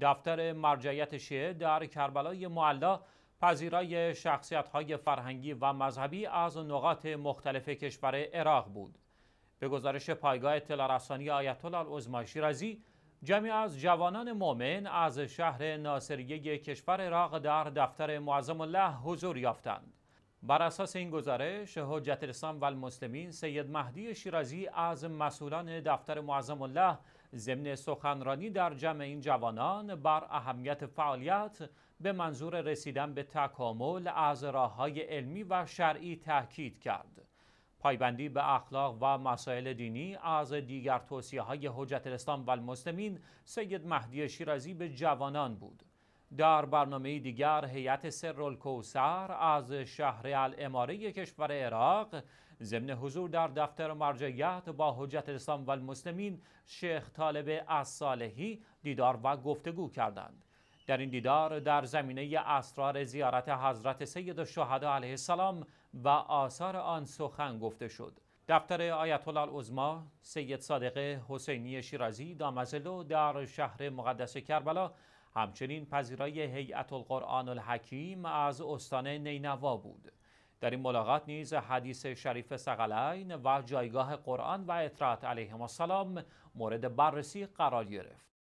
دفتر مرجعیت شیعه در کربلای معلا پذیرای شخصیت های فرهنگی و مذهبی از نقاط مختلف کشور عراق بود. به گزارش پایگاه اطلاع رسانی آیت الله شیرازی جمعی از جوانان مؤمن از شهر ناصریه کشور عراق در دفتر معظم الله حضور یافتند. بر اساس این گزارش حجت الاسلام و سید مهدی شیرازی از مسئولان دفتر معظم الله ضمن سخنرانی در جمع این جوانان بر اهمیت فعالیت به منظور رسیدن به تکامل از راه های علمی و شرعی تاکید کرد پایبندی به اخلاق و مسائل دینی از دیگر توصیه های حجت الاسلام و سید مهدی شیرازی به جوانان بود در برنامه دیگر هیئت سرالکوسر از شهر الاماره کشور عراق ضمن حضور در دفتر مرجعیت با حجت الاسلام و المسلمین شیخ طالب صالحی دیدار و گفتگو کردند در این دیدار در زمینه اسرار زیارت حضرت سید الشهدا علیه السلام و آثار آن سخن گفته شد دفتر آیت الله سید صادق حسینی شیرازی دامزلو در شهر مقدس کربلا همچنین پذیرای هیئت القرآن الحکیم از استان نینوا بود در این ملاقات نیز حدیث شریف سقلین و جایگاه قرآن و اطراعت علیه السلام مورد بررسی قرار گرفت